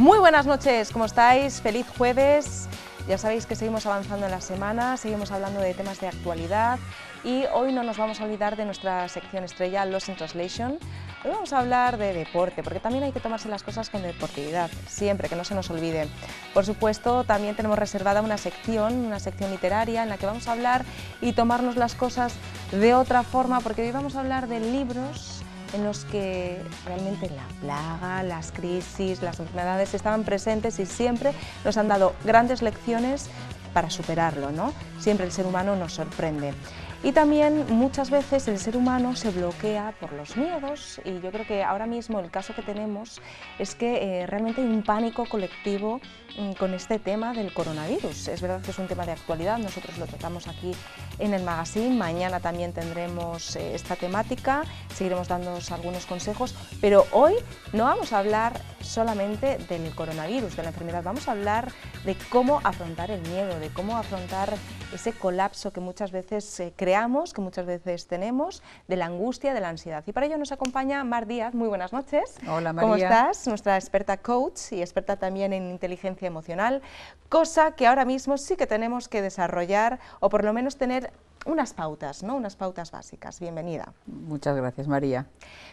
Muy buenas noches, ¿cómo estáis? Feliz jueves. Ya sabéis que seguimos avanzando en la semana, seguimos hablando de temas de actualidad y hoy no nos vamos a olvidar de nuestra sección estrella Los in Translation. Hoy vamos a hablar de deporte, porque también hay que tomarse las cosas con deportividad, siempre, que no se nos olvide. Por supuesto, también tenemos reservada una sección, una sección literaria, en la que vamos a hablar y tomarnos las cosas de otra forma, porque hoy vamos a hablar de libros en los que realmente la plaga, las crisis, las enfermedades estaban presentes y siempre nos han dado grandes lecciones para superarlo, ¿no? Siempre el ser humano nos sorprende. Y también muchas veces el ser humano se bloquea por los miedos y yo creo que ahora mismo el caso que tenemos es que eh, realmente hay un pánico colectivo Mm, con este tema del coronavirus. Es verdad que es un tema de actualidad, nosotros lo tratamos aquí en el magazine, mañana también tendremos eh, esta temática, seguiremos dándonos algunos consejos, pero hoy no vamos a hablar solamente del coronavirus, de la enfermedad, vamos a hablar de cómo afrontar el miedo, de cómo afrontar ese colapso que muchas veces eh, creamos, que muchas veces tenemos, de la angustia, de la ansiedad. Y para ello nos acompaña Mar Díaz, muy buenas noches. Hola María. ¿Cómo estás? Nuestra experta coach y experta también en inteligencia emocional, cosa que ahora mismo sí que tenemos que desarrollar o por lo menos tener unas pautas, ¿no? unas pautas básicas. Bienvenida. Muchas gracias, María.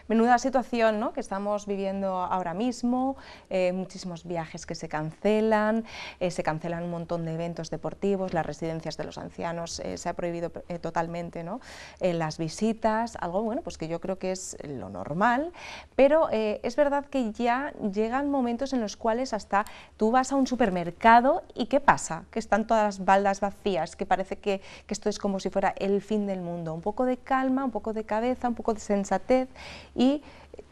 Menuda situación ¿no? que estamos viviendo ahora mismo, eh, muchísimos viajes que se cancelan, eh, se cancelan un montón de eventos deportivos, las residencias de los ancianos eh, se ha prohibido totalmente ¿no? las visitas, algo bueno, pues que yo creo que es lo normal, pero es verdad que ya llegan momentos en los cuales hasta tú vas a un supermercado y ¿qué pasa? Que están todas las baldas vacías, que parece que, que esto es como si fuera el fin del mundo. Un poco de calma, un poco de cabeza, un poco de sensatez y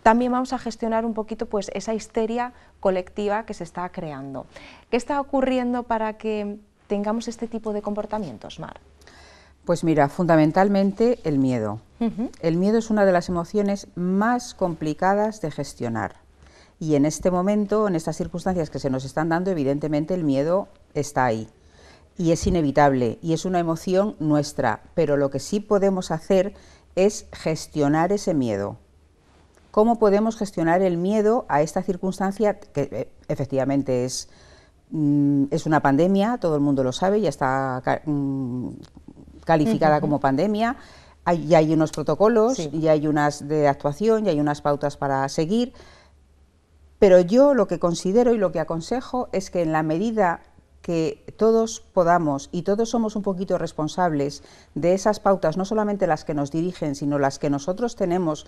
también vamos a gestionar un poquito pues, esa histeria colectiva que se está creando. ¿Qué está ocurriendo para que tengamos este tipo de comportamientos, Mar? Pues mira, fundamentalmente el miedo. El miedo es una de las emociones más complicadas de gestionar. Y en este momento, en estas circunstancias que se nos están dando, evidentemente el miedo está ahí y es inevitable y es una emoción nuestra, pero lo que sí podemos hacer es gestionar ese miedo. ¿Cómo podemos gestionar el miedo a esta circunstancia que eh, efectivamente es, mm, es una pandemia, todo el mundo lo sabe, ya está mm, calificada como pandemia, hay, ya hay unos protocolos, y ya hay unas de actuación, ya hay unas pautas para seguir, pero yo lo que considero y lo que aconsejo es que en la medida que todos podamos y todos somos un poquito responsables de esas pautas, no solamente las que nos dirigen, sino las que nosotros tenemos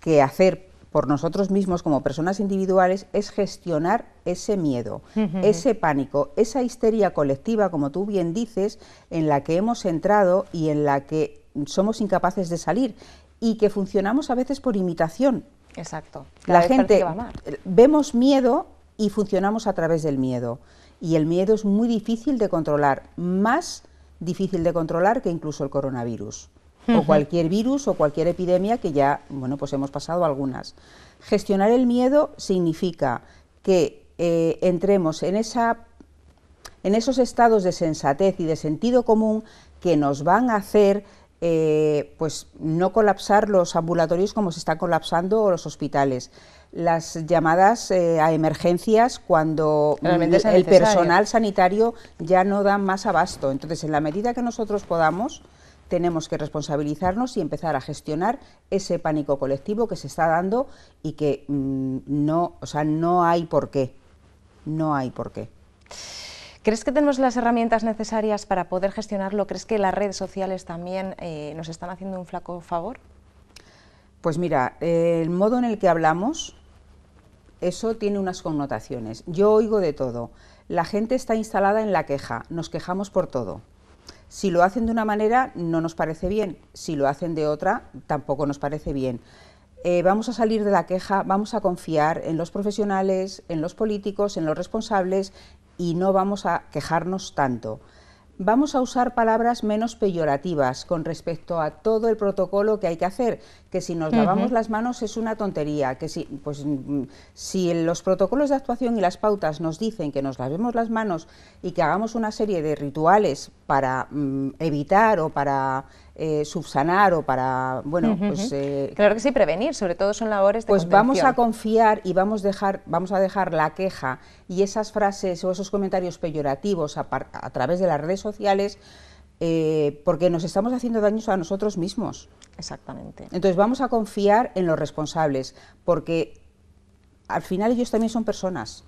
que hacer por nosotros mismos como personas individuales, es gestionar ese miedo, ese pánico, esa histeria colectiva, como tú bien dices, en la que hemos entrado y en la que somos incapaces de salir y que funcionamos a veces por imitación. Exacto. la gente eh, vemos miedo y funcionamos a través del miedo y el miedo es muy difícil de controlar, más difícil de controlar que incluso el coronavirus o cualquier virus o cualquier epidemia que ya, bueno, pues hemos pasado algunas. Gestionar el miedo significa que eh, entremos en esa en esos estados de sensatez y de sentido común que nos van a hacer eh, pues no colapsar los ambulatorios como se están colapsando o los hospitales, las llamadas eh, a emergencias cuando el personal sanitario ya no da más abasto. Entonces, en la medida que nosotros podamos, tenemos que responsabilizarnos y empezar a gestionar ese pánico colectivo que se está dando y que mm, no, o sea, no hay por qué. No hay por qué. ¿Crees que tenemos las herramientas necesarias para poder gestionarlo? ¿Crees que las redes sociales también eh, nos están haciendo un flaco favor? Pues mira, eh, el modo en el que hablamos eso tiene unas connotaciones. Yo oigo de todo. La gente está instalada en la queja, nos quejamos por todo. Si lo hacen de una manera, no nos parece bien. Si lo hacen de otra, tampoco nos parece bien. Eh, vamos a salir de la queja, vamos a confiar en los profesionales, en los políticos, en los responsables y no vamos a quejarnos tanto. Vamos a usar palabras menos peyorativas con respecto a todo el protocolo que hay que hacer, que si nos lavamos las manos es una tontería, que si, pues, mm, si los protocolos de actuación y las pautas nos dicen que nos lavemos las manos y que hagamos una serie de rituales para mm, evitar o para eh, subsanar o para, bueno, pues... Eh, claro que sí, prevenir, sobre todo son labores de Pues vamos a confiar y vamos, dejar, vamos a dejar la queja y esas frases o esos comentarios peyorativos a, través de las redes sociales eh, porque nos estamos haciendo daños a nosotros mismos. Exactamente. Entonces vamos a confiar en los responsables porque al final ellos también son personas.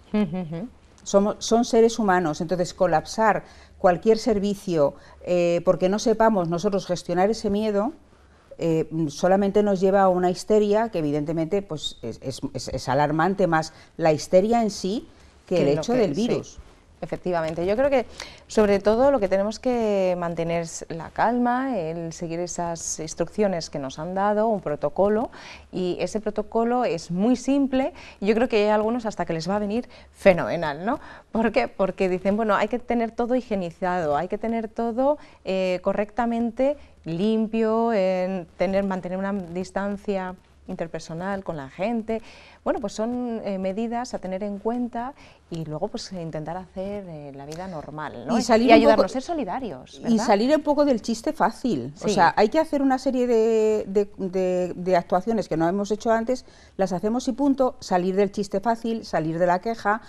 son seres humanos, entonces colapsar cualquier servicio, eh, porque no sepamos nosotros gestionar ese miedo, eh, solamente nos lleva a una histeria que evidentemente pues, es, alarmante más la histeria en sí que, el hecho del virus. Efectivamente, yo creo que sobre todo lo que tenemos que mantener es la calma, el seguir esas instrucciones que nos han dado, un protocolo, y ese protocolo es muy simple, yo creo que hay algunos hasta que les va a venir fenomenal, ¿no? ¿Por qué? Porque dicen, bueno, hay que tener todo higienizado, hay que tener todo eh, correctamente limpio, en tener, mantener una distancia interpersonal con la gente. Bueno, pues son eh, medidas a tener en cuenta y luego pues intentar hacer eh, la vida normal, ¿no? Y, salir y ayudarnos, a ser solidarios. Y salir un poco del chiste fácil. O sea, hay que hacer una serie de, de, actuaciones que no hemos hecho antes, las hacemos y punto, salir del chiste fácil, salir de la queja,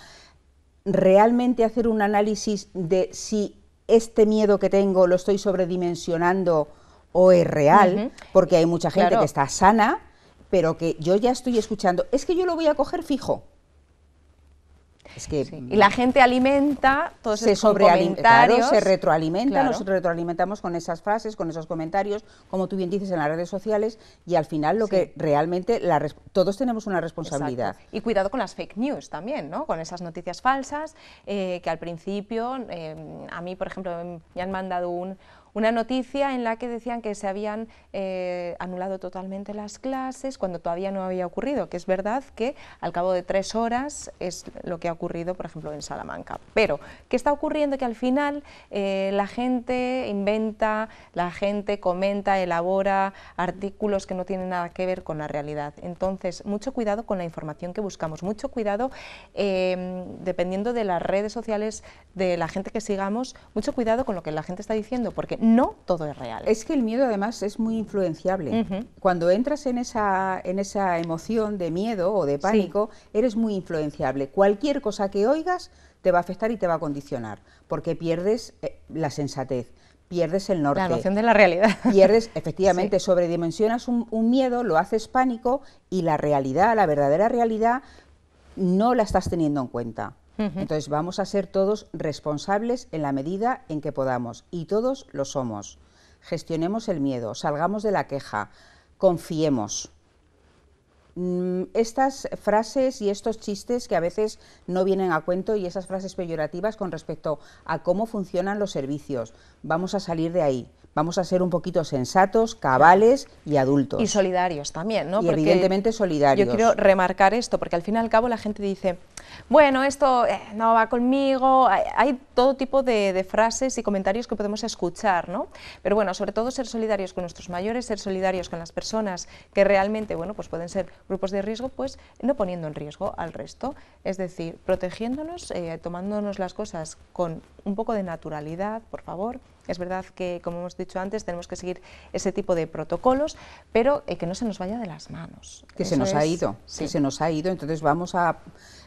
realmente hacer un análisis de si este miedo que tengo lo estoy sobredimensionando o es real, porque hay mucha gente que está sana pero que yo ya estoy escuchando, es que yo lo voy a coger fijo. Es que mm, Y la gente alimenta todos se esos comentarios. se retroalimenta, nosotros retroalimentamos con esas frases, con esos comentarios, como tú bien dices, en las redes sociales, y al final lo que realmente, todos tenemos una responsabilidad. Y cuidado con las fake news también, ¿no? con esas noticias falsas, eh, que al principio, eh, a mí, por ejemplo, me han mandado un, una noticia en la que decían que se habían eh, anulado totalmente las clases cuando todavía no había ocurrido, que es verdad que al cabo de tres horas es lo que ha ocurrido, por ejemplo, en Salamanca. Pero, ¿qué está ocurriendo? Que al final eh, la gente inventa, la gente comenta, elabora artículos que no tienen nada que ver con la realidad. Entonces, mucho cuidado con la información que buscamos, mucho cuidado em, dependiendo de las redes sociales de la gente que sigamos, mucho cuidado con lo que la gente está diciendo, porque no todo es real. Es que el miedo además es muy influenciable. Cuando entras en esa, en esa emoción de miedo o de pánico, eres muy influenciable. Cualquier cosa que oigas te va a afectar y te va a condicionar, porque pierdes eh, la sensatez, pierdes el norte. La noción de la realidad. Pierdes, efectivamente, sobredimensionas un, un miedo, lo haces pánico y la realidad, la verdadera realidad, no la estás teniendo en cuenta. Entonces vamos a ser todos responsables en la medida en que podamos, y todos lo somos. Gestionemos el miedo, salgamos de la queja, confiemos. Mm, estas frases y estos chistes que a veces no vienen a cuento y esas frases peyorativas con respecto a cómo funcionan los servicios, vamos a salir de ahí vamos a ser un poquito sensatos, cabales y adultos. Y solidarios también, ¿no? Y porque evidentemente solidarios. Yo quiero remarcar esto, porque al fin y al cabo la gente dice, bueno, esto eh, no va conmigo, hay, todo tipo de, frases y comentarios que podemos escuchar, ¿no? Pero bueno, sobre todo ser solidarios con nuestros mayores, ser solidarios con las personas que realmente, bueno, pues pueden ser grupos de riesgo, pues no poniendo en riesgo al resto, es decir, protegiéndonos, eh, tomándonos las cosas con un poco de naturalidad, por favor, es verdad que, como hemos dicho antes, tenemos que seguir ese tipo de protocolos, pero eh, que no se nos vaya de las manos. Que se nos ha ido, se nos ha ido, entonces vamos a,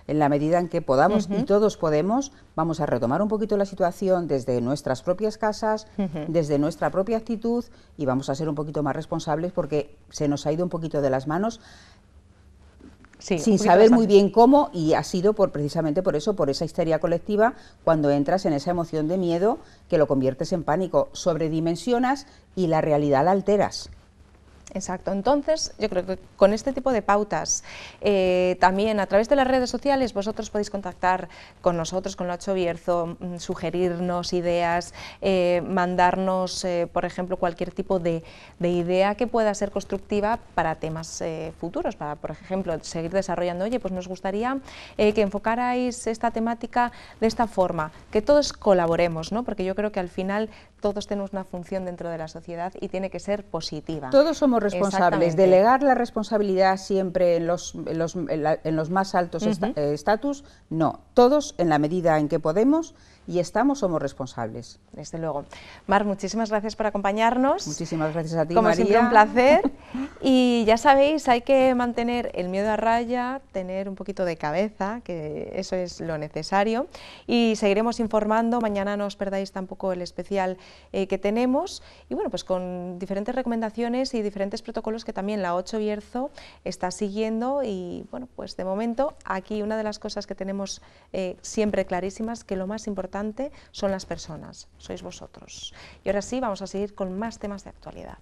en la medida en que podamos, y todos podemos, vamos a retomar un poquito la situación desde nuestras propias casas, desde nuestra propia actitud, y vamos a ser un poquito más responsables porque se nos ha ido un poquito de las manos sin saber muy bien cómo y ha sido por precisamente por eso, por esa histeria colectiva, cuando entras en esa emoción de miedo que lo conviertes en pánico, sobredimensionas y la realidad la alteras. Exacto. Entonces, yo creo que con este tipo de pautas, eh, también a través de las redes sociales, vosotros podéis contactar con nosotros, con hecho Bierzo, mm, sugerirnos ideas, eh, mandarnos, eh, por ejemplo, cualquier tipo de, idea que pueda ser constructiva para temas futuros, para, por ejemplo, seguir desarrollando, oye, pues nos gustaría que enfocarais esta temática de esta forma, que todos colaboremos, ¿no? porque yo creo que al final todos tenemos una función dentro de la sociedad y tiene que ser positiva. Todos somos responsables. Delegar la responsabilidad siempre en los, en los, en los más altos eh, estatus, no. Todos, en la medida en que podemos, y estamos, somos responsables. Desde luego. Mar, muchísimas gracias por acompañarnos. Muchísimas gracias a ti, Como siempre, un placer. Y ya sabéis, hay que mantener el miedo a raya, tener un poquito de cabeza, que eso es lo necesario. Y seguiremos informando. Mañana no os perdáis tampoco el especial eh, que tenemos. Y bueno, pues con diferentes recomendaciones y diferentes protocolos que también la 8 Bierzo está siguiendo. Y bueno, pues de momento aquí una de las cosas que tenemos eh, siempre clarísimas, que lo más importante son las personas, sois vosotros. Y ahora sí, vamos a seguir con más temas de actualidad.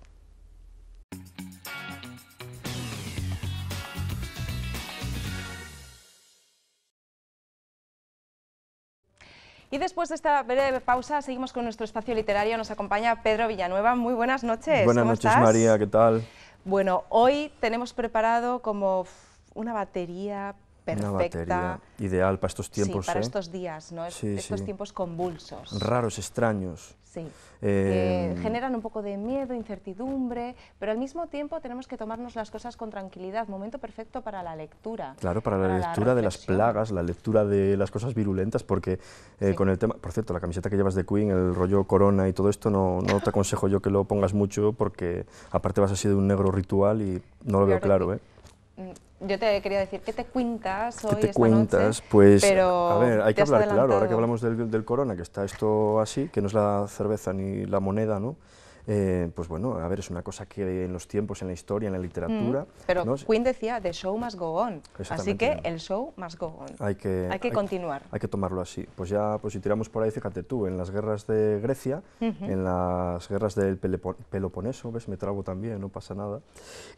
Y después de esta breve pausa, seguimos con nuestro espacio literario. Nos acompaña Pedro Villanueva. Muy buenas noches. Buenas noches, María. ¿Qué tal? Bueno, hoy tenemos preparado como una batería perfecta. Una batería ideal para estos tiempos. para ¿eh? estos días, ¿no? estos tiempos convulsos. Raros, extraños. Sí. Em, que generan un poco de miedo, incertidumbre, pero al mismo tiempo tenemos que tomarnos las cosas con tranquilidad. Momento perfecto para la lectura. Claro, para, la lectura de las plagas, la lectura de las cosas virulentas, porque eh, con el tema. Por cierto, la camiseta que llevas de Queen, el rollo corona y todo esto, no, te aconsejo yo que lo pongas mucho, porque aparte vas así de un negro ritual y no lo veo claro, ¿eh? Mm, yo te quería decir, ¿qué te cuentas hoy ¿Qué te cuentas? pues, a ver, hay que hablar, claro, ahora que hablamos del, del corona, que está esto así, que no es la cerveza ni la moneda, ¿no? Eh, pues bueno, a ver, es una cosa que en los tiempos, en la historia, en la literatura... Mm, pero Quinn decía, the show must go on, así que el show must go on. Hay que, hay que continuar. Hay que tomarlo así. Pues ya, pues si tiramos por ahí, fíjate tú, en las guerras de Grecia, en las guerras del Peloponeso, ¿ves? Me trago también, no pasa nada.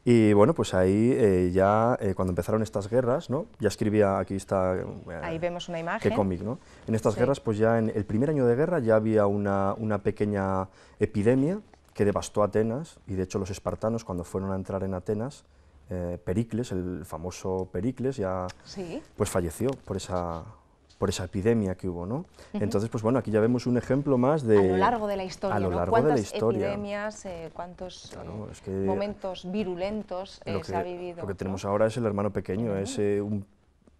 Y bueno, pues ahí eh, ya, eh, cuando empezaron estas guerras, ¿no? Ya escribía, aquí está... ahí vemos una imagen. Qué cómic, ¿no? En estas guerras, pues ya en el primer año de guerra ya había una, una pequeña epidemia que devastó Atenas, y de hecho los espartanos cuando fueron a entrar en Atenas, eh, Pericles, el famoso Pericles, ya pues falleció por esa, por esa epidemia que hubo, ¿no? Entonces, pues bueno, aquí ya vemos un ejemplo más de... A lo largo de la historia, ¿Cuántas epidemias, cuántos momentos virulentos eh, se ha vivido? Lo que tenemos ahora es el hermano pequeño, es eh, un,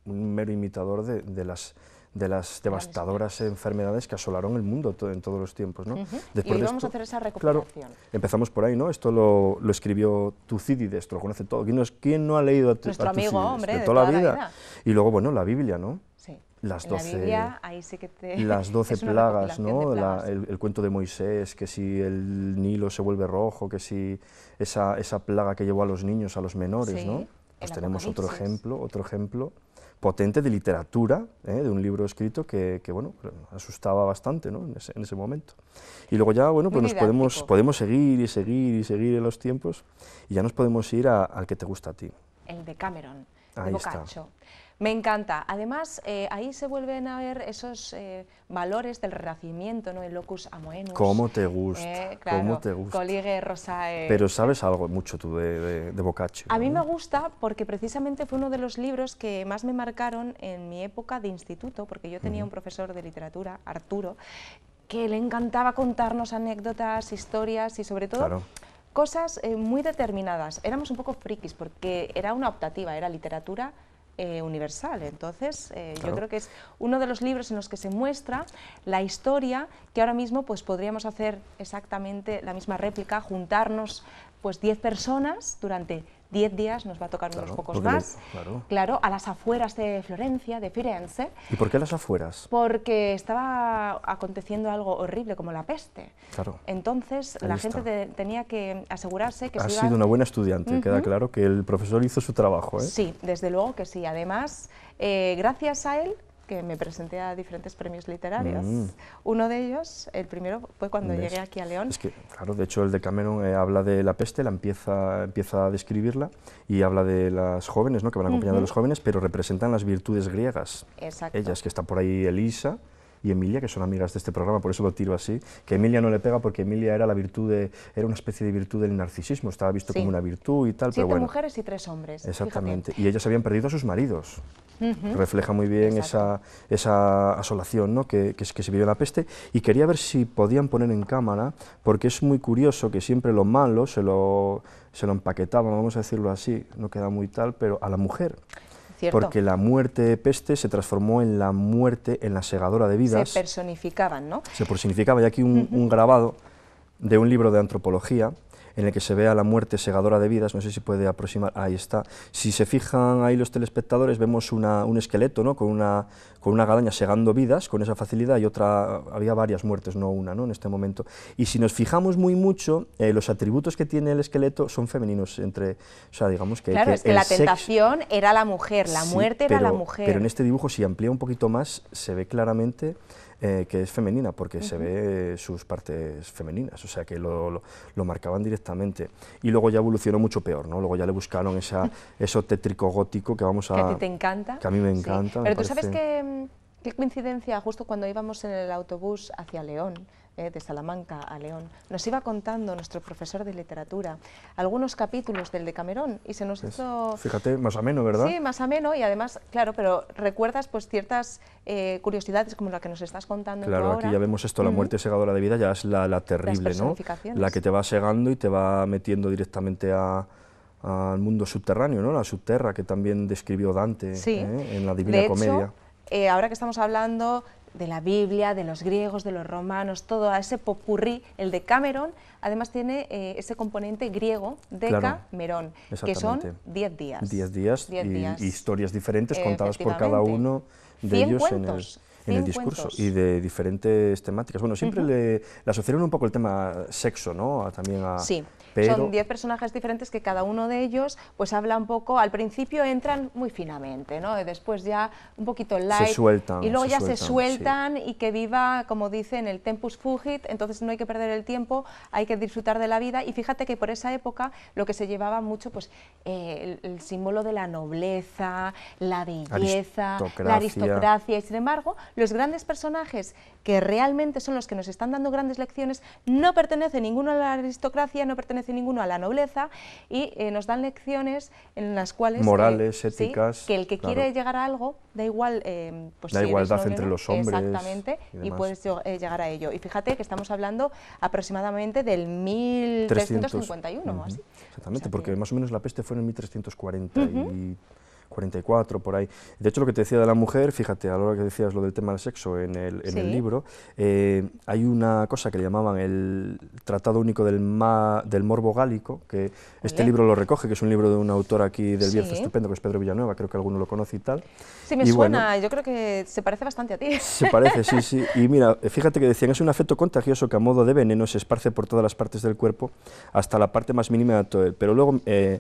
mero imitador de las de las devastadoras enfermedades que asolaron el mundo en todos los tiempos. ¿no? y vamos a hacer esa recuperación. Claro, empezamos por ahí, ¿no? Esto lo, escribió Tucídides, lo conoce todo. ¿Quién no, es, no ha leído a, Nuestro Tucídides? amigo, hombre, de, toda, la, vida. Y luego, bueno, la Biblia, ¿no? Sí. Las 12, la Biblia, ahí sí que te... las doce plagas, ¿no? el, cuento de Moisés, que si el Nilo se vuelve rojo, que si esa, esa plaga que llevó a los niños, a los menores, ¿no? Pues tenemos otro ejemplo, otro ejemplo potente de literatura, ¿eh? de un libro escrito que, bueno, asustaba bastante en, ese, momento. Y luego ya, bueno, pues nos podemos, podemos seguir y seguir y seguir en los tiempos y ya nos podemos ir al que te gusta a ti. El de Cameron, de Boccaccio. Me encanta. Además, eh, ahí se vuelven a ver esos eh, valores del renacimiento, ¿no? El locus amoenus. ¿Cómo te gusta? Eh, ¿Cómo te gusta? Coligue, rosae. Pero sabes algo mucho tú de, de, Boccaccio. A mí me gusta porque precisamente fue uno de los libros que más me marcaron en mi época de instituto, porque yo tenía un profesor de literatura, Arturo, que le encantaba contarnos anécdotas, historias y sobre todo... cosas muy determinadas. Éramos un poco frikis porque era una optativa, era literatura eh, universal. Entonces, eh, yo creo que es uno de los libros en los que se muestra la historia que ahora mismo pues, podríamos hacer exactamente la misma réplica, juntarnos pues 10 personas durante 10 días, nos va a tocar unos pocos más. claro. a las afueras de Florencia, de Firenze. ¿Y por qué las afueras? Porque estaba aconteciendo algo horrible como la peste. Claro. Entonces la gente tenía que asegurarse que ha sido una buena estudiante, queda claro que el profesor hizo su trabajo. ¿eh? Sí, desde luego que sí. Además, eh, gracias a él que me presenté a diferentes premios literarios. Mm. Uno de ellos, el primero, fue cuando llegué aquí a León. Es que, claro, de hecho el de Cameron eh, habla de la peste, la empieza, empieza a describirla y habla de las jóvenes, ¿no? que van acompañando a los jóvenes, pero representan las virtudes griegas. Exacto. Ellas, que están por ahí Elisa, y Emilia, que son amigas de este programa, por eso lo tiro así, que Emilia no le pega porque Emilia era la virtud de, era una especie de virtud del narcisismo, estaba visto como una virtud y tal, Siete pero bueno. mujeres y tres hombres. Exactamente, y ellas habían perdido a sus maridos refleja muy bien esa, esa, asolación ¿no? que, que, se vivió en la peste. Y quería ver si podían poner en cámara, porque es muy curioso que siempre lo malo se lo, se lo empaquetaban, vamos a decirlo así, no queda muy tal, pero a la mujer. Porque la muerte de peste se transformó en la muerte, en la segadora de vidas. Se personificaban, ¿no? Se personificaba, y aquí un grabado de un libro de antropología, en el que se ve a la muerte segadora de vidas, no sé si puede aproximar, ahí está. Si se fijan ahí los telespectadores, vemos un esqueleto ¿no? con, una, con una gadaña segando vidas con esa facilidad y otra, había varias muertes, no una, ¿no? en este momento. Y si nos fijamos muy mucho, eh, los atributos que tiene el esqueleto son femeninos, entre, o sea, digamos que... Claro, es que la tentación era la mujer, la muerte era la mujer. Pero en este dibujo, si amplía un poquito más, se ve claramente... Eh, que es femenina, porque se ve sus partes femeninas, o sea que lo, lo, marcaban directamente. Y luego ya evolucionó mucho peor, ¿no? Luego ya le buscaron esa, eso tétrico gótico que vamos a... Que a ti te encanta. Que a mí me encanta. Pero tú sabes que... Mm, qué coincidencia, justo cuando íbamos en el autobús hacia León, eh, de Salamanca a León, nos iba contando nuestro profesor de literatura algunos capítulos del de Camerón... y se nos hizo... Fíjate, más ameno, ¿verdad? Sí, más ameno y además, claro, pero recuerdas pues ciertas eh, curiosidades como la que nos estás contando Claro, aquí ya vemos esto, la muerte segadora de vida ya es la, la terrible, ¿no? La que te va segando y te va metiendo directamente a al mundo subterráneo, ¿no? la subterra que también describió Dante ¿eh? en la Divina de hecho, Comedia. ahora que estamos hablando de la Biblia, de los griegos, de los romanos, todo ese popurrí, el de Cameron, además tiene eh, ese componente griego de que son 10 días. 10 días, y, historias diferentes contadas por cada uno de ellos. En el, en el discurso y de diferentes temáticas. Bueno, siempre le, asociaron un poco el tema sexo, ¿no? también a, sí, son diez personajes diferentes que cada uno de ellos pues habla un poco, al principio entran muy finamente, ¿no? después ya un poquito light. Se sueltan. Y luego ya se sueltan y que viva, como dicen, el tempus fugit, entonces no hay que perder el tiempo, hay que disfrutar de la vida. Y fíjate que por esa época lo que se llevaba mucho, pues eh, el, el símbolo de la nobleza, la belleza, la aristocracia, y sin embargo los grandes personajes que realmente son los que nos están dando grandes lecciones, no pertenece ninguno a la aristocracia, no pertenece ninguno a la nobleza y eh, nos dan lecciones en las cuales... Morales, eh, éticas... que el que quiere llegar a algo, da igual... Eh, pues Da igualdad entre los hombres. Exactamente, y, puedes eh, llegar a ello. Y fíjate que estamos hablando aproximadamente del 1351 300. o Exactamente, porque más o menos la peste fue en el 1340 y 44 por ahí. De hecho, lo que te decía de la mujer, fíjate, a la hora que decías lo del tema del sexo en el, libro, eh, hay una cosa que le llamaban el Tratado Único del, del Morbo Gálico, que este libro lo recoge, que es un libro de un autor aquí del sí. estupendo, que es Pedro Villanueva, creo que alguno lo conoce y tal. Sí, me suena, yo creo que se parece bastante a ti. Se parece, sí, sí. Y mira, fíjate que decían, es un afecto contagioso que a modo de veneno se esparce por todas las partes del cuerpo, hasta la parte más mínima de todo él. Pero luego... Eh,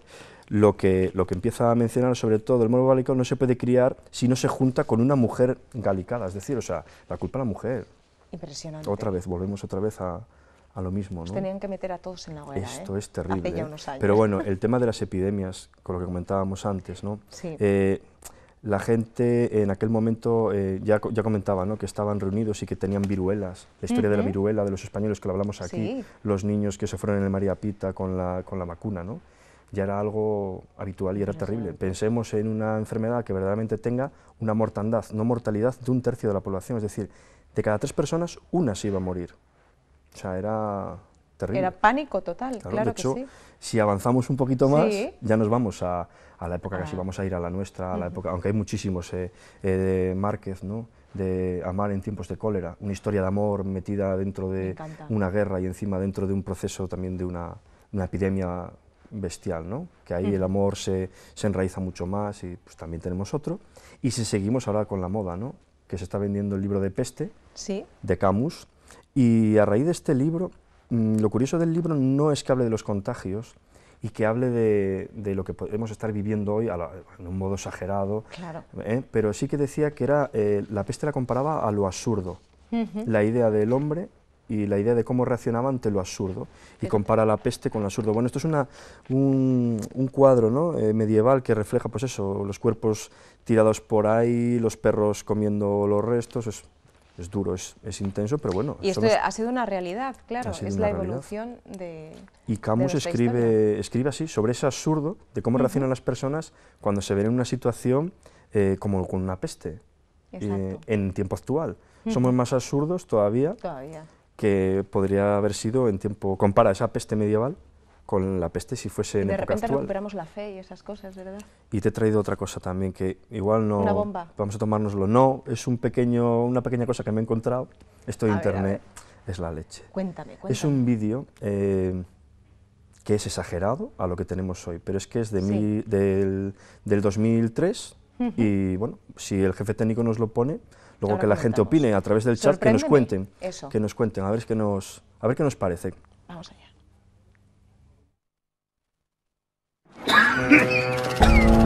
lo que, empieza a mencionar, sobre todo, el mono gálico no se puede criar si no se junta con una mujer galicada, es decir, o sea, la culpa la mujer. Impresionante. Otra vez, volvemos otra vez a, lo mismo. tenían que meter a todos en la hoguera. Esto ¿eh? es terrible. ¿eh? Pero bueno, el tema de las epidemias, con lo que comentábamos antes, ¿no? Eh, la gente en aquel momento ya, comentaba ¿no? que estaban reunidos y que tenían viruelas, la historia de la viruela de los españoles que lo hablamos aquí, los niños que se fueron en el María Pita con la, con la vacuna, ¿no? ya era algo habitual y era terrible. Pensemos en una enfermedad que verdaderamente tenga una mortandad, no mortalidad, de un tercio de la población, es decir, de cada tres personas, una se iba a morir. O sea, era terrible. Era pánico total, claro, de hecho, sí. Si avanzamos un poquito más, ya nos vamos a, a la época que casi, ah. vamos a ir a la nuestra, a la época, aunque hay muchísimos eh, eh, de Márquez, ¿no? de amar en tiempos de cólera, una historia de amor metida dentro de una guerra y encima dentro de un proceso también de una, una epidemia bestial, ¿no? que ahí el amor se, se, enraiza mucho más y pues también tenemos otro. Y si seguimos ahora con la moda, ¿no? que se está vendiendo el libro de Peste, ¿Sí? de Camus, y a raíz de este libro, mm, lo curioso del libro no es que hable de los contagios, y que hable de, de, lo que podemos estar viviendo hoy en un modo exagerado, ¿eh? pero sí que decía que era, eh, la peste la comparaba a lo absurdo, la idea del hombre y la idea de cómo reaccionaba ante lo absurdo y compara la peste con lo absurdo. Bueno, esto es una, un, cuadro eh, medieval que refleja pues eso, los cuerpos tirados por ahí, los perros comiendo los restos, es, es duro, es, intenso, pero bueno. Y esto ha sido una realidad, claro, es la evolución de... Y Camus escribe, escribe así, sobre ese absurdo de cómo reaccionan las personas cuando se ven en una situación eh, como con una peste, eh, en tiempo actual. Somos más absurdos todavía. Todavía que podría haber sido en tiempo, compara esa peste medieval con la peste si fuese en época actual. De repente recuperamos la fe y esas cosas, ¿verdad? Y te he traído otra cosa también que igual no... Una bomba. Vamos a tomárnoslo. No, es un pequeño, una pequeña cosa que me he encontrado. Esto de internet es la leche. Cuéntame, cuéntame. Es un vídeo eh, que es exagerado a lo que tenemos hoy, pero es que es de del, del 2003 y bueno, si el jefe técnico nos lo pone, Luego que la gente opine a través del chat, que nos cuenten, que nos cuenten, a ver, qué nos, a ver qué nos parece. Vamos allá.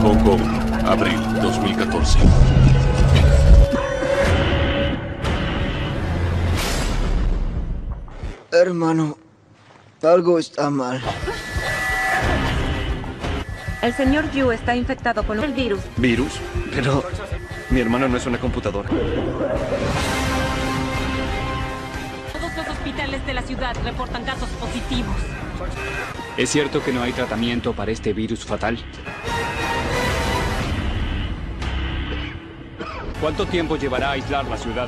Hong Kong, abril 2014. Hermano, algo está mal. El señor Yu está infectado con el virus. ¿Virus? Pero mi hermano no es una computadora. Todos los hospitales de la ciudad reportan casos positivos. ¿Es cierto que no hay tratamiento para este virus fatal? ¿Cuánto tiempo llevará a aislar la ciudad?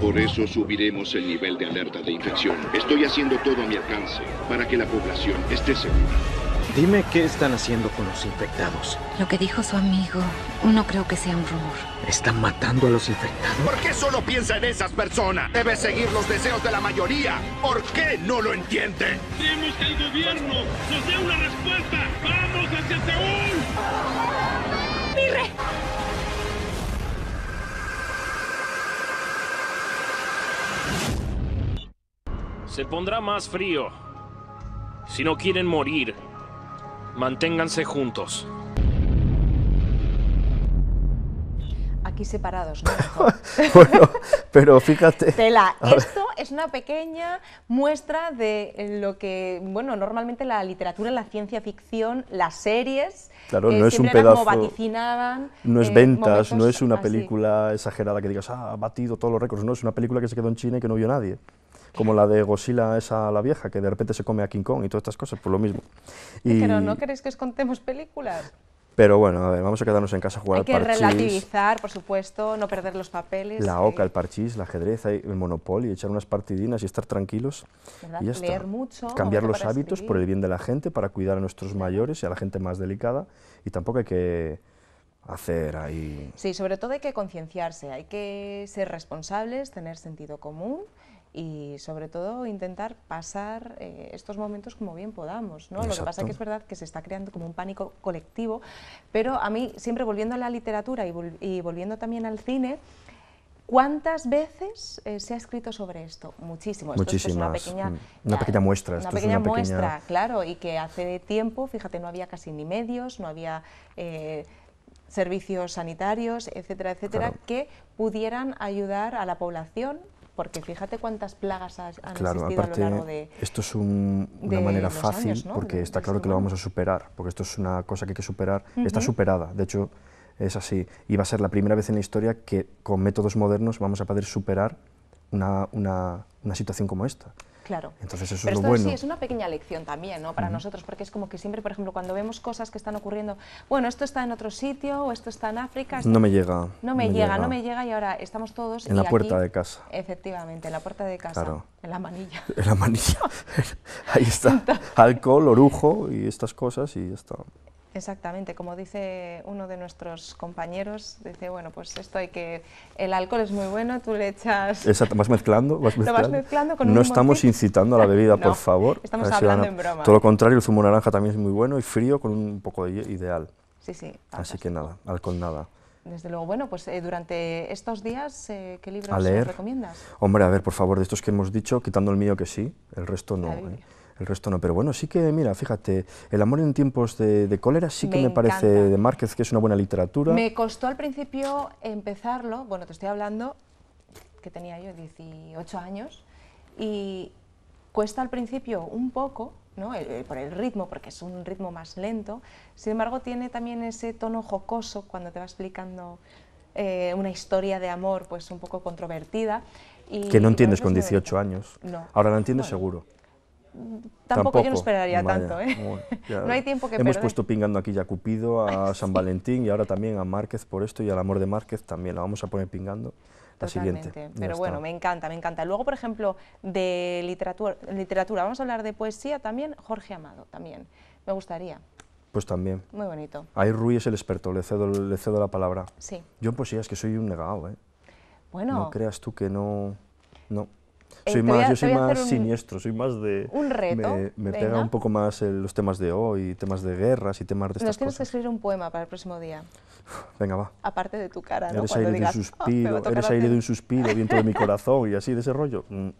Por eso subiremos el nivel de alerta de infección. Estoy haciendo todo a mi alcance para que la población esté segura. Dime qué están haciendo con los infectados. Lo que dijo su amigo, Uno creo que sea un rumor. ¿Están matando a los infectados? ¿Por qué solo piensa en esas personas? Debe seguir los deseos de la mayoría. ¿Por qué no lo entiende? Queremos que el gobierno nos dé una respuesta. ¡Vamos hacia Seúl! ¡Mirre! Se pondrá más frío. Si no quieren morir, Manténganse juntos. Aquí separados, bueno, pero fíjate... Tela, esto es una pequeña muestra de lo que, bueno, normalmente la literatura, la ciencia ficción, las series... Claro, no es un pedazo... no es eh, ventas, no es una película exagerada que digas, ah, ha batido todos los récords, no, es una película que se quedó en China y que no vio nadie como la de Godzilla, esa la vieja, que de repente se come a King Kong y todas estas cosas, por pues lo mismo. Y... Pero no queréis que os contemos películas. Pero bueno, a ver, vamos a quedarnos en casa a jugar Hay que relativizar, por supuesto, no perder los papeles. La oca, el parchís, la ajedrez, el monopolio, echar unas partidinas y estar tranquilos. Y Leer mucho. Cambiar los hábitos por el bien de la gente, para cuidar a nuestros mayores y a la gente más delicada. Y tampoco hay que hacer ahí... Sí, sobre todo hay que concienciarse, hay que ser responsables, tener sentido común y sobre todo intentar pasar eh, estos momentos como bien podamos. ¿no? Lo que pasa es que es verdad que se está creando como un pánico colectivo, pero a mí siempre volviendo a la literatura y, volviendo también al cine, ¿Cuántas veces eh, se ha escrito sobre esto? Muchísimo. Pues Muchísimas. Mm, una, pequeña, una pequeña, muestra. Una pequeña, muestra, claro. Y que hace tiempo, fíjate, no había casi ni medios, no había eh, servicios sanitarios, etcétera, etcétera, que pudieran ayudar a la población porque fíjate cuántas plagas han claro, existido a de esto es una manera fácil porque está este claro que lo vamos a superar porque esto es una cosa que hay que superar está superada de hecho es así y va a ser la primera vez en la historia que con métodos modernos vamos a poder superar una, una situación como esta Claro. Entonces es esto Sí, es una pequeña lección también, ¿no? Para nosotros, porque es como que siempre, por ejemplo, cuando vemos cosas que están ocurriendo, bueno, esto está en otro sitio o esto está en África. no me llega. No me, llega, no me llega y ahora estamos todos. En la puerta de casa. Efectivamente, en la puerta de casa. Claro. En la manilla. En la manilla. Ahí está. Alcohol, orujo y estas cosas y ya está. Exactamente, como dice uno de nuestros compañeros, dice, bueno, pues esto hay que, el alcohol es muy bueno, tú le echas... Exacto, vas mezclando, vas mezclando. no estamos incitando a la bebida, por favor. Estamos hablando en broma. Todo lo contrario, el zumo naranja también es muy bueno y frío con un poco de ideal. Sí, sí. Así que nada, alcohol nada. Desde luego, bueno, pues eh, durante estos días, eh, ¿qué libros recomiendas? Hombre, a ver, por favor, de estos que hemos dicho, quitando el mío que sí, el resto no el resto no. Pero bueno, sí que, mira, fíjate, El amor en tiempos de, cólera sí que me, parece de Márquez, que es una buena literatura. Me costó al principio empezarlo, bueno, te estoy hablando que tenía yo 18 años, y cuesta al principio un poco, ¿no? Eh, eh, por el ritmo, porque es un ritmo más lento, sin embargo tiene también ese tono jocoso cuando te va explicando eh, una historia de amor pues un poco controvertida. Y, que no entiendes con 18 años. No. Ahora la entiendes seguro. Tampoco, yo no esperaría tanto, ¿eh? no hay tiempo que Hemos puesto pingando aquí ya Cupido, a San Valentín y ahora también a Márquez por esto y al amor de Márquez también la vamos a poner pingando. La siguiente. pero bueno, me encanta, me encanta. Luego, por ejemplo, de literatura, literatura, vamos a hablar de poesía también, Jorge Amado también, me gustaría. Pues también. Muy bonito. Ahí Ruiz es el experto, le cedo, le cedo la palabra. Sí. Yo en poesía es que soy un negado, ¿eh? Bueno. No creas tú que no... no. Soy más, yo soy más siniestro, soy más de... Un reto. Me, me pega un poco más los temas de hoy, temas de guerras y temas de estas Nos tienes que escribir un poema para el próximo día. Venga, va. Aparte de tu cara, ¿no? Eres ah, aire de un suspiro, eres de un suspiro, viento de mi corazón y así, de ese rollo. Mm,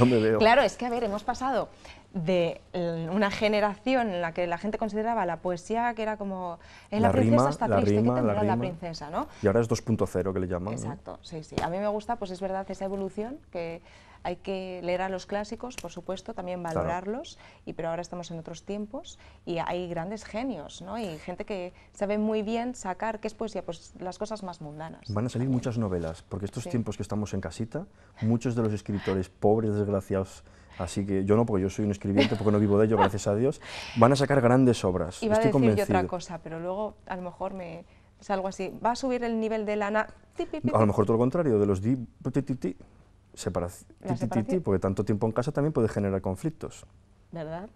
no me veo. Claro, es que, a ver, hemos pasado de una generación en la que la gente consideraba la poesía que era como es la, princesa está triste, que la, la princesa, ¿no? Y ahora es 2.0 que le llaman. Exacto, sí, sí. A mí me gusta, pues es verdad, esa evolución que hay que leer a los clásicos, por supuesto, también valorarlos, y, pero ahora estamos en otros tiempos y hay grandes genios, ¿no? Y gente que sabe muy bien sacar qué es poesía, pues las cosas más mundanas. Van a salir muchas novelas, porque estos tiempos que estamos en casita, muchos de los escritores pobres, desgraciados, Así que yo no, porque yo soy un escribiente, porque no vivo de ello, gracias a Dios. Van a sacar grandes obras. Iba a decir otra cosa, pero luego a lo mejor me algo así. Va a subir el nivel de lana. a lo mejor todo lo contrario, de los di separación, porque tanto tiempo en casa también puede generar conflictos. ¿Verdad?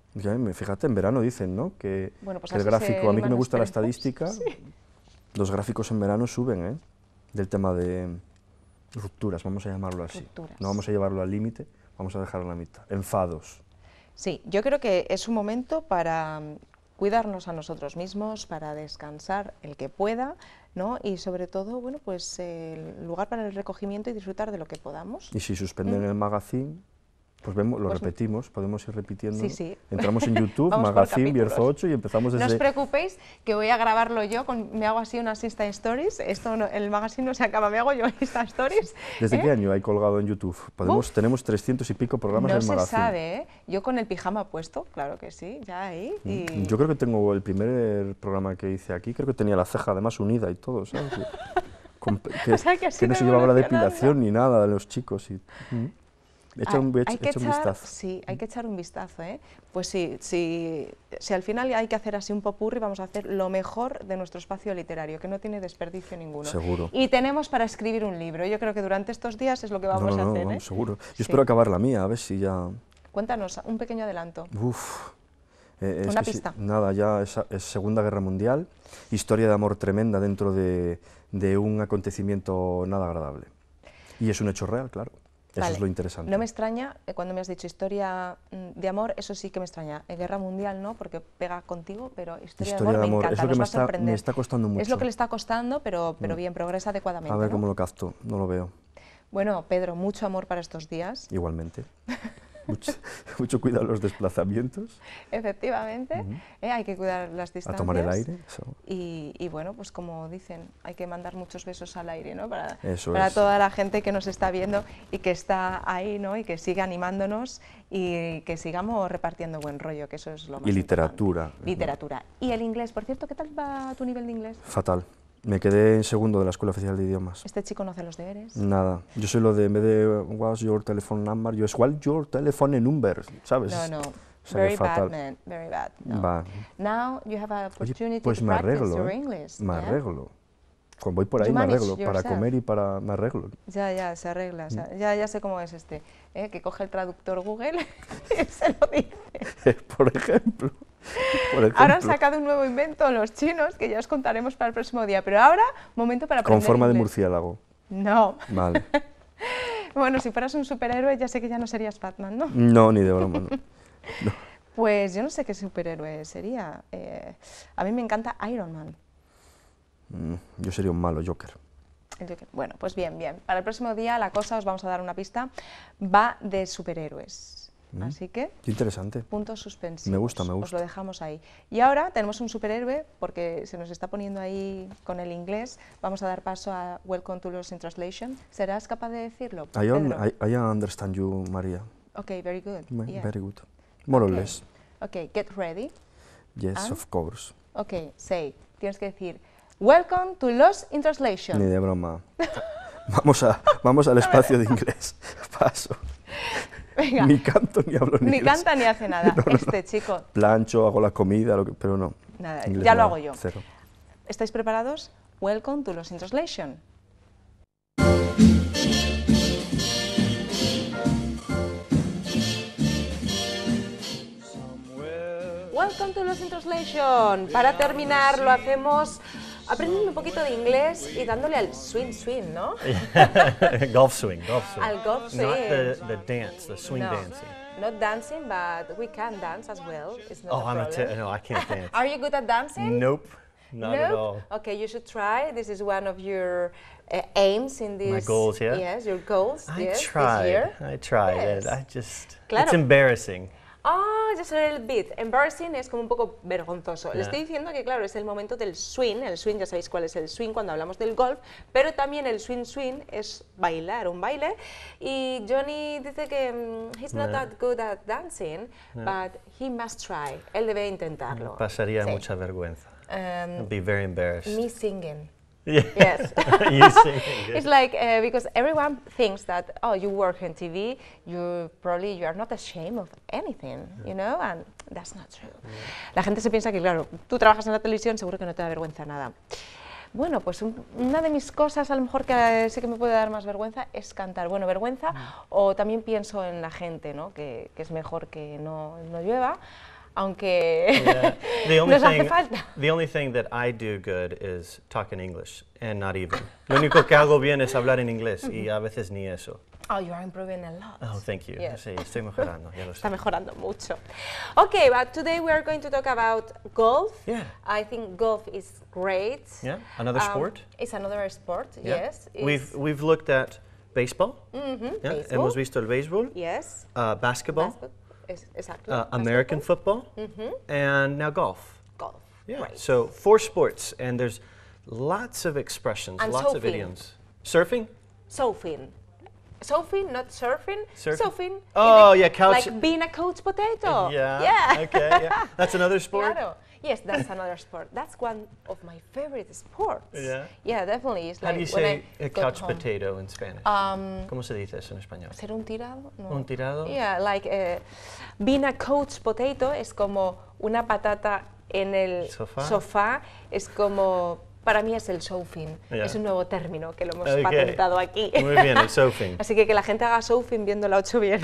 fíjate, en verano dicen, ¿no? Que, pues el gráfico, a mí que me gusta la estadística, los gráficos en verano suben, ¿eh? Del tema de rupturas, vamos a llamarlo así. No vamos a llevarlo al límite, vamos a dejarlo a la mitad. Enfados. Sí, yo creo que es un momento para cuidarnos a nosotros mismos, para descansar el que pueda, ¿no? Y sobre todo, bueno, pues el lugar para el recogimiento y disfrutar de lo que podamos. Y si suspenden mm. el magazine, pues vemos, lo repetimos, podemos ir repitiendo. Sí, sí. Entramos en YouTube, Magazine, Vierzo 8 y empezamos desde... No os preocupéis que voy a grabarlo yo, con, me hago así unas Insta Stories, esto el Magazine no se acaba, me hago yo Insta Stories. ¿Desde ¿eh? qué año hay colgado en YouTube? Podemos, tenemos 300 y pico programas no Magazine. No se sabe, ¿eh? Yo con el pijama puesto, claro que sí, ya ahí. Mm, yo creo que tengo el primer programa que hice aquí, creo que tenía la ceja además unida y todo, ¿sabes? que, que, que no se llevaba la depilación ni nada de los chicos y... Mm hay, que echar, un vistazo. Sí, hay mm. que echar un vistazo. ¿eh? Pues sí, si, sí, al final hay que hacer así un popurri, vamos a hacer lo mejor de nuestro espacio literario, que no tiene desperdicio ninguno. Seguro. Y tenemos para escribir un libro. Yo creo que durante estos días es lo que vamos a hacer. No, ¿eh? Seguro. Yo espero acabar la mía, a ver si ya... Cuéntanos, un pequeño adelanto. Uf. Eh, Una pista. nada, ya es, Segunda Guerra Mundial, historia de amor tremenda dentro de un acontecimiento nada agradable. Y es un hecho real, claro. Eso es lo interesante. No me extraña, eh, cuando me has dicho historia mm, de amor, eso sí que me extraña. Eh, guerra mundial no, porque pega contigo, pero historia, de, amor, me encanta, es lo que me está, costando mucho. Es lo que le está costando, pero, pero mm. bien, progresa adecuadamente. A ver cómo lo capto, no lo veo. Bueno, Pedro, mucho amor para estos días. Igualmente. mucho, mucho, cuidado los desplazamientos. Efectivamente, eh, hay que cuidar las distancias. A tomar el aire. Y, bueno, pues como dicen, hay que mandar muchos besos al aire, ¿no? Para, para toda la gente que nos está viendo y que está ahí, ¿no? Y que sigue animándonos y que sigamos repartiendo buen rollo, que eso es lo más Y literatura. Literatura. ¿Y el inglés, por cierto, qué tal va tu nivel de inglés? Fatal. Me quedé en segundo de la Escuela Oficial de Idiomas. ¿Este chico no hace los deberes? Nada. Yo soy lo de, en vez de what's your telephone number, yo es what's your telephone number, ¿sabes? No, no. Very bad, man. Very bad. No. Now you have an opportunity pues to practice your ¿eh? English. Me yeah? arreglo cuando voy por ahí me arreglo, para comer y para me arreglo. Ya, ya, se arregla, mm. ya, ya sé cómo es este, ¿eh? que coge el traductor Google y se lo dice. por, ejemplo, Ahora han sacado un nuevo invento los chinos que ya os contaremos para el próximo día, pero ahora, momento para Con forma de murciélago. No. Vale. bueno, si fueras un superhéroe ya sé que ya no serías Batman, ¿no? No, ni de broma, Pues yo no sé qué superhéroe sería. Eh, a mí me encanta Iron Man. Mm, yo sería un malo Joker. Bueno, pues bien, bien. Para el próximo día la cosa, os vamos a dar una pista, va de superhéroes. Mm. Así que... interesante. Puntos suspensivos. Me gusta, me gusta. Os lo dejamos ahí. Y ahora tenemos un superhéroe, porque se nos está poniendo ahí con el inglés. Vamos a dar paso a Welcome to Lost in Translation. ¿Serás capaz de decirlo, I, I, understand you, María. Ok, very good. Very good. More or less. Ok, get ready. Yes, of course. Ok, say. Tienes que decir... Welcome to los in Translation. Ni de broma. Vamos, a, vamos al espacio de inglés. Paso. Venga. Ni canto ni hablo ni Ni canta ni hace nada. este chico. Plancho, hago la comida, lo pero no. Nada, ya lo hago yo. Cero. ¿Estáis preparados? Welcome to los in Translation. Welcome to los in Translation. Para terminar, lo hacemos aprendiendo un poquito de inglés y dándole al swing swing, ¿no? golf swing, golf swing. Al golf swing. Not the, the dance, the swing no. dancing. Not dancing, but we can dance as well. It's not oh, a I'm not. a no, I can't dance. Are you good at dancing? Nope. Not nope. at all. Okay, you should try. This is one of your uh, aims in this. My goals, yeah. Yes, your goals. I yes, tried. I tried. Yes. I just. Claro. It's embarrassing. ah, ya sé el beat. Embarrassing es como un poco vergonzoso. Le estoy diciendo que, claro, es el momento del swing. El swing, ya sabéis cuál es el swing cuando hablamos del golf, pero también el swing swing es bailar, un baile. Y Johnny dice que mm, he's not no. that good at dancing, but he must try. Él debe intentarlo. Pasaría mucha vergüenza. Um, Be very embarrassed. Me singing. Sí, Yes. singing, yes. It's like uh, because everyone thinks that oh, you work in TV, you probably you are not ashamed of anything, yeah. you know, and that's not true. La gente se piensa que claro, tú trabajas en la televisión, seguro que no te da vergüenza nada. Bueno, pues una de mis cosas a lo mejor que eh, sé que me puede dar más vergüenza es cantar. Bueno, vergüenza mm. o también pienso en la gente, ¿no? Que, que es mejor que no, no llueva aunque yeah. the only nos hace thing, falta. The only thing that I do good is talk in English, and not even. Lo único que hago bien es hablar en inglés, y a veces ni eso. Oh, you are improving a lot. Oh, thank you. Yes. Sí, estoy mejorando, ya lo sé. Está mejorando mucho. Okay, but today we are going to talk about golf. Yeah. I think golf is great. Yeah, another um, sport. It's another sport, yeah. yes. We've, we've looked at baseball. Mm -hmm. yeah. baseball. Hemos visto el baseball. Yes. Uh, basketball. Basket exactly. Uh, American football, mm -hmm. and now golf. Golf. Yeah. Right. So four sports, and there's lots of expressions, and lots surfing. of idioms. Surfing. Surfing. Surfing, not surfing. Surfing. surfing oh a, yeah, couch. Like being a couch potato. Yeah. Yeah. Okay. Yeah. That's another sport. Claro. Yes, that's another sport. That's one of my favorite sports. Yeah. Yeah, definitely. It's How do you couch potato ¿Cómo se dice eso en español? Ser un tirado. No. Un tirado. Yeah, like uh, being a couch potato es como una patata en el sofá. es como para mí es el sofing. Es un nuevo término que lo hemos patentado aquí. Muy bien, el sofing. Así que que la gente haga sofing viendo la ocho bien.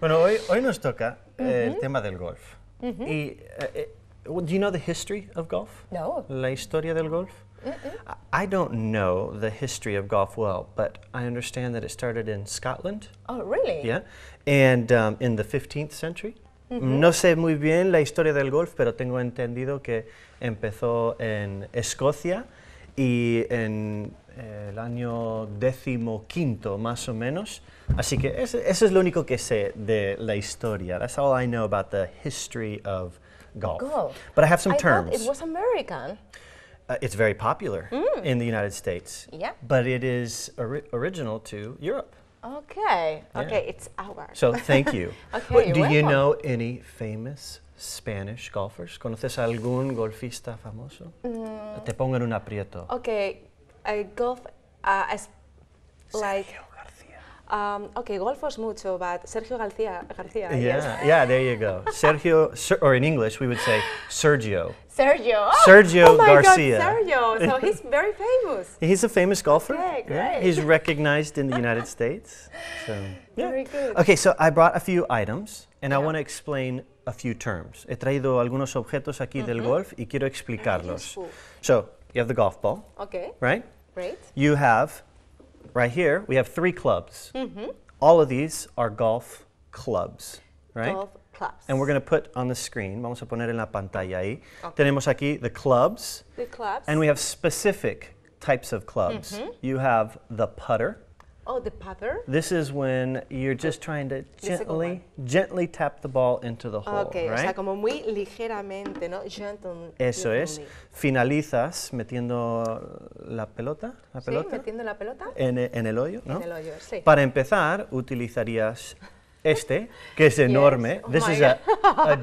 bueno, hoy, nos toca el tema del golf. Y eh, eh, Well, do you know the history of golf? No. La historia del golf? Mm -mm. I don't know the history of golf well, but I understand that it started in Scotland. Oh, really? Yeah. And um, in the 15th century. Mm -hmm. No sé muy bien la historia del golf, pero tengo entendido que empezó en Escocia y en el año quinto más o menos. Así que eso, eso es lo único que sé de la historia. That's all I know about the history of golf. Golf. But I have some I terms. it was American. Uh, it's very popular mm. in the United States. Yeah. But it is ori original to Europe. Okay. Yeah. Okay, it's ours. So thank you. okay. Well, do you know any famous Spanish golfers? ¿Conoces algún golfista famoso? Mm. Te pongo en un aprieto. Okay, I golf uh, as like. Um, okay, golf was mucho, but Sergio Garcia. Garcia yeah, yes. yeah, there you go. Sergio, ser, or in English, we would say Sergio. Sergio. Oh, Sergio oh my Garcia. God, Sergio. So he's very famous. he's a famous golfer. Yeah, great. Yeah. He's recognized in the United States. So, yeah. Very good. Okay, so I brought a few items, and yeah. I want to explain a few terms. He traído algunos objetos aquí mm -hmm. del mm-hmm. golf y quiero explicarlos. Very So, you have the golf ball. Okay. Right? Great. You have right here, we have three clubs. Mm-hmm. All of these are golf clubs, right? Golf clubs. And we're going to put on the screen, vamos a poner en la pantalla ahí. Okay. Tenemos aquí the clubs. The clubs. And we have specific types of clubs. Mm -hmm. You have the putter. Oh, the putter? This is when you're just trying to gently, gently tap the ball into the hole, okay, o sea, como muy ligeramente, ¿no? Eso es. Finalizas metiendo la pelota, la sí, metiendo la pelota. E, en, el hoyo, ¿no? En el hoyo, sí. Para empezar, utilizarías este, que es enorme. Oh this is a,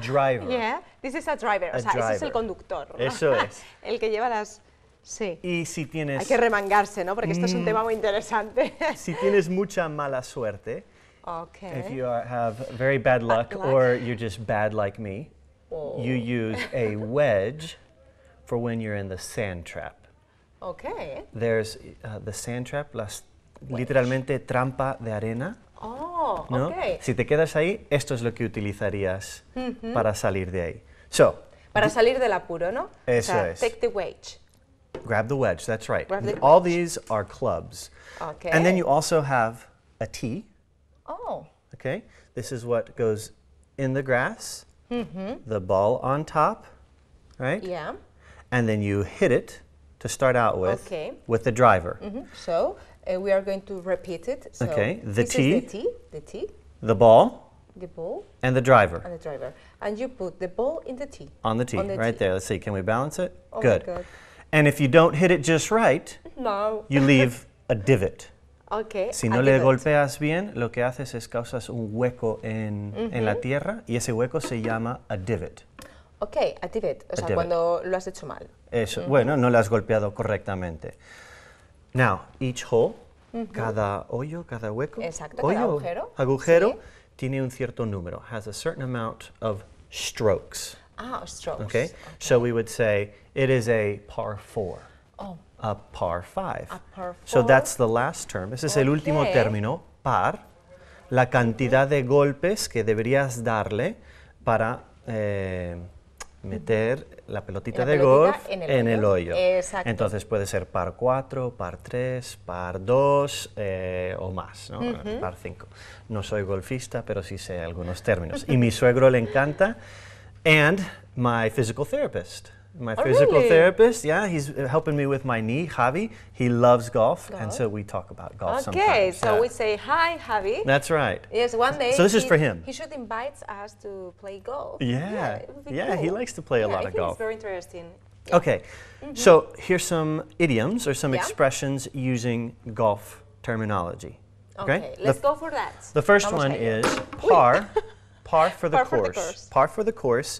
driver. Yeah, this is a driver. o sea, driver. ese es el conductor. Eso es. el que lleva las... Sí. Y si tienes... Hay que remangarse, ¿no? Porque esto es un mm. tema muy interesante. si tienes mucha mala suerte, okay. if you mala have very bad luck, or you're just bad like me, oh. you use a wedge for when you're in the sand trap. Okay. There's uh, the sand trap, literalmente trampa de arena. Oh, okay. Si te quedas ahí, esto es lo que utilizarías para salir de ahí. So, para salir del apuro, ¿no? Eso o sea, es. Take the wedge. Grab the wedge, that's right. The All wedge. these are clubs. Okay. And then you also have a tee. Oh. Okay. This is what goes in the grass, mm -hmm. the ball on top, right? Yeah. And then you hit it to start out with, okay. with the driver. Mm -hmm. So uh, we are going to repeat it. So okay. The tee. The tee. The tee. The ball. The ball. And the driver. And the driver. And you put the ball in the tee. On the tee, on the right tee. there. Let's see. Can we balance it? Oh Good. And if you don't hit it just right, no. you leave a divot. Okay, si no le golpeas bien, lo que haces es causas un hueco en, la tierra y ese hueco se llama a divot. Ok, a divot, o sea, cuando lo has hecho mal. Eso, bueno, no lo has golpeado correctamente. Now, each hole, cada hoyo, cada hueco, hoyo, cada agujero, tiene un cierto número, has a certain amount of strokes. Ah, strokes. Okay? okay? So we would say it is a par four. Oh. A par five. A par So that's the last term. Ese es el último término, par. La cantidad de golpes que deberías darle para eh, meter la pelotita de golf en el, hoyo. Exacto. Entonces puede ser par 4, par 3, par 2 eh, o más, ¿no? par 5. No soy golfista, pero sí sé algunos términos. y mi suegro le encanta. and my physical therapist. My oh, physical really? therapist, yeah, he's helping me with my knee, Javi. He loves golf, golf. and so we talk about golf okay, sometimes. Okay, so yeah. we say, hi, Javi. That's right. Yes, one day. So this he, is for him. He should invite us to play golf. Yeah, yeah, yeah cool. he likes to play yeah, a lot of golf. very interesting. Okay, mm -hmm. so here's some idioms or some expressions using golf terminology. Okay, okay? let's the, go for that. The first one is par. par for the par course. For the Par for the course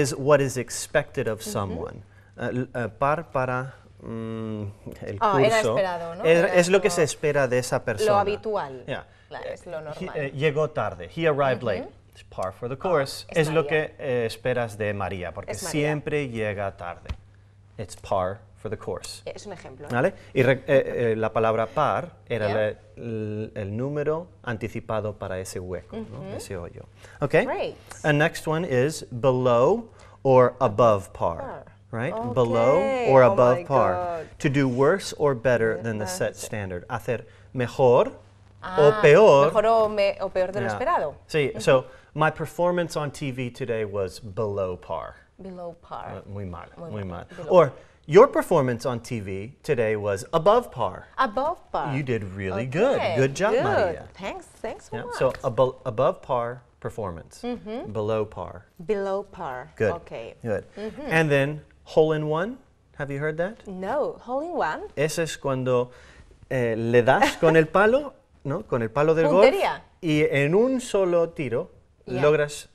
is what is expected of mm -hmm. someone. Uh, uh, par para mm, el ah, curso. Era esperado, ¿no? Era, era es lo, que se espera de esa persona. Lo habitual. Yeah. Claro, es lo normal. He, eh, llegó tarde. He arrived mm -hmm. late. Mm-hmm. It's par for the course. Oh, es, es lo que eh, esperas de María, porque María. siempre llega tarde. It's par for the course. Es un ejemplo. ¿eh? ¿Vale? Y re, eh, eh, la palabra par era yeah. el, el, el, número anticipado para ese hueco, mm -hmm. ¿no? Mm-hmm. ese hoyo. Okay. Great. And next one is below or above par. par. Right? Okay. Below or oh above par. God. To do worse or better yeah. than the set standard. Hacer mejor ah, o peor. Mejor o, me, o peor de yeah. lo esperado. Sí, mm -hmm. so my performance on TV today was below par. Below par. muy mal. Muy, mal. Or your performance on TV today was above par. Above par. You did really okay. good. Good job, good. Maria. Thanks. Thanks yeah. So abo above par performance. Mm -hmm. Below par. Below par. Good. Okay. Good. Mm -hmm. And then hole in one. Have you heard that? No. Hole in one. Ese es cuando eh, le das con el palo, ¿no? Con el palo del Puntería. golf. Y en un solo tiro yeah. logras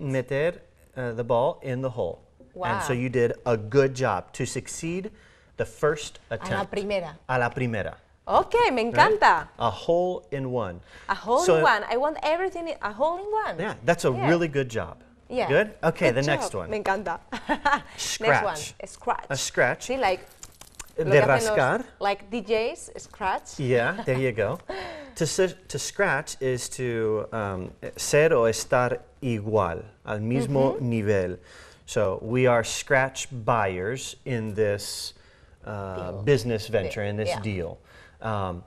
meter uh, the ball in the hole. Wow. And so you did a good job to succeed the first attempt. A la primera. A la primera. Okay, me encanta. Right? A hole in one. A hole so in one. I want everything in a hole in one. Yeah, that's a yeah. really good job. Yeah. Good? Okay, good the job. next one. Me encanta. scratch. Next one, a scratch. A scratch. See, like de rascar. like DJs, scratch. Yeah, there you go. to, to scratch is to um, ser o estar igual, al mismo mm -hmm. nivel. So we are scratch buyers in this uh, business venture, in this yeah. deal. Um,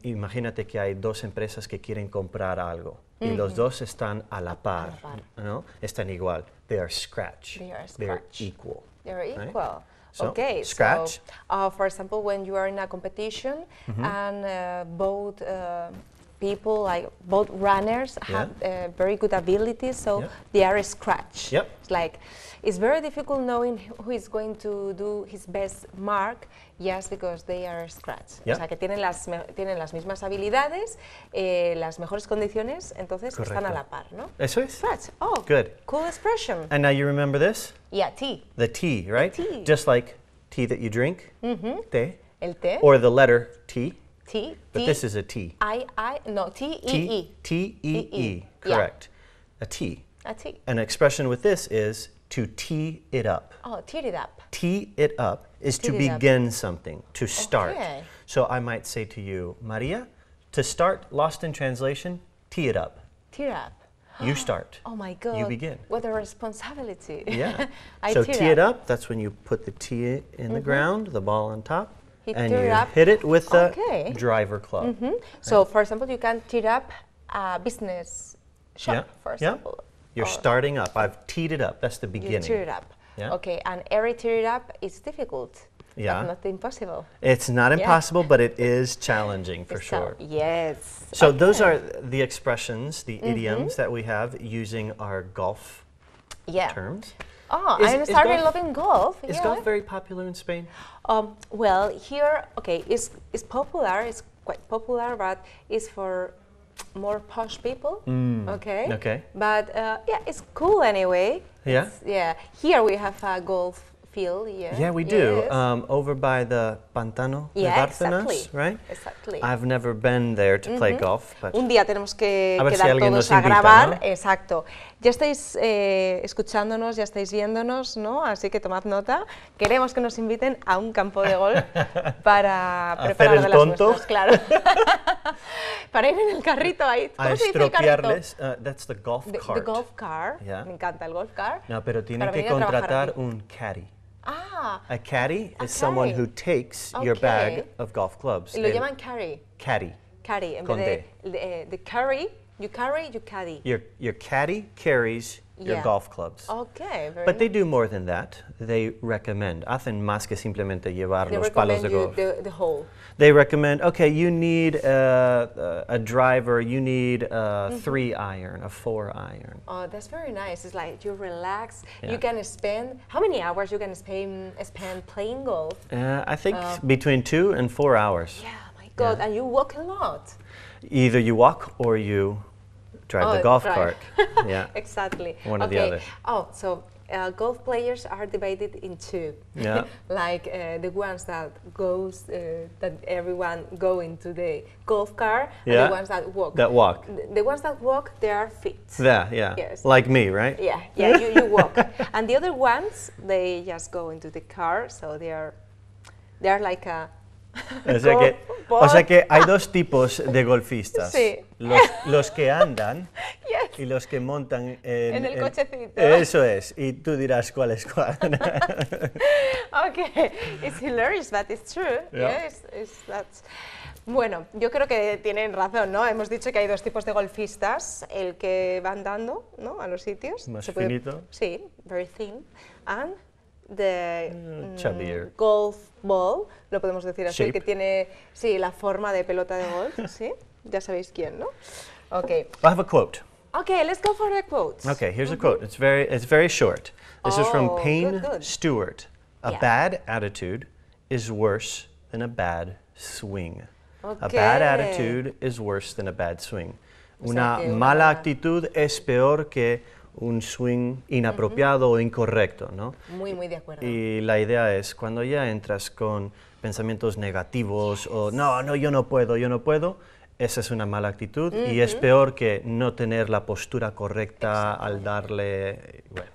imagínate que hay dos empresas que quieren comprar algo mm -hmm. y los dos están a la par, a la par. ¿no? Están igual. They are scratch. They are scratch. They're equal. They're equal. Right? So okay, scratch. So, uh, for example, when you are in a competition mm -hmm. and uh, both uh, people, like both runners, yeah. have uh, very good abilities, so they are a scratch. Yep. It's like it's very difficult knowing who is going to do his best mark, just because they are scratch. Yep. O sea, que tienen las, tienen las mismas habilidades, eh, las mejores condiciones, entonces Correcto. están a la par, ¿no? Eso es. Scratch. Oh, good. Cool expression. And now you remember this? Yeah, tea. The tea, right? The tea. Just like tea that you drink. Mm mm-hmm. Te. El té. Or the letter T. T. But this is a T. I I no T E E T E E. Correct. A T. A T. An expression with this is to tee it up. Oh, tee it up. Tee it up is to begin something, to start. Okay. So I might say to you, Maria, to start, lost in translation, tee it up. Tee it up. You start. Oh my God. You begin. What a responsibility. Yeah. so tee it up. up. that's when you put the tee in mm -hmm. the mm-hmm. ground, the ball on top. He and you up. hit it with the okay. driver club. Mm -hmm. So, for example, you can tear up a business shop, yeah. for example. Yeah. You're or starting up. I've teed it up. That's the beginning. You tear it up. Yeah. Okay, and every tear it up is difficult. Yeah. not impossible. It's not impossible, yeah. but it is challenging for it's sure. yes. So okay. those are the expressions, the mm -hmm. idioms that we have using our golf yeah. terms. Oh, is, I started golf, loving golf. Is yeah. golf very popular in Spain? Um, well, here, okay, it's, it's popular, it's quite popular, but it's for more posh people. Mm. Okay. Okay. But uh, yeah, it's cool anyway. Yeah. It's, yeah. Here we have a golf Yeah, we do. Um, over by the Pantano de Bárcenas, exactly. right? Exactly. I've never been there to play mm-hmm. golf. But Un día tenemos que a quedar si todos a invita, grabar. ¿no? Exacto. Ya estáis eh, escuchándonos, ya estáis viéndonos, ¿no? Así que tomad nota. Queremos que nos inviten a un campo de golf para preparar de las tonto. claro. para ir en el carrito ahí. ¿Cómo a se dice el carrito? Uh, that's the golf cart. The golf car. Me encanta el golf car. No, pero tienen que contratar un caddy. Ah. A caddy a is someone who takes okay. your bag of golf clubs. Lo llaman carry. Caddy. Caddy. En Con vez de, de, eh, de carry, you carry, you caddy. Your, your caddy carries your yeah. golf clubs. Okay, very But they do more than that. They recommend. Hacen más que simplemente llevar they los palos de golf. The, the hole. They recommend, okay, you need a, a driver, you need a mm -hmm. three iron, a four iron. Oh, that's very nice. It's like you relax. Yeah. You can spend, how many hours you can spend, spend playing golf? Uh, I think uh, between two and four hours. Yeah, my God. Yeah. And you walk a lot. Either you walk or you drive oh, the golf drive. cart. yeah. exactly. One okay. or the other. Oh, so uh, golf players are divided in two. Yeah. like uh, the ones that goes uh, that everyone go into the golf car, yeah. and the ones that walk. That walk. The, the ones that walk, they are fit. Yeah, yeah. Yes. Like me, right? Yeah, yeah. you, you walk, and the other ones they just go into the car, so they are they are like a. As I get O sea que hay dos tipos de golfistas. Los, que andan y los que montan en, el cochecito. Eso es, y tú dirás cuál es cuál. ok, it's hilarious, but it's true. Bueno, yo creo que tienen razón, ¿no? Hemos dicho que hay dos tipos de golfistas, el que va andando, A los sitios. Más finito. Sí, very thin. And de mm, mm, golf ball, lo podemos decir así, que tiene sí, la forma de pelota de golf, ¿sí? Ya sabéis quién, ¿no? Okay. I have a quote. Okay, let's go for the quotes. Okay, here's a mm-hmm. quote. It's very it's very short. This is from oh, Payne Stewart. A bad attitude is worse than a bad swing. A bad attitude is worse than a bad swing. Una mala actitud es peor que un swing inapropiado o incorrecto, ¿no? Muy, muy de acuerdo. Y la idea es, cuando ya entras con pensamientos negativos o no, no, yo no puedo, yo no puedo, esa es una mala actitud y es peor que no tener la postura correcta al darle... Bueno,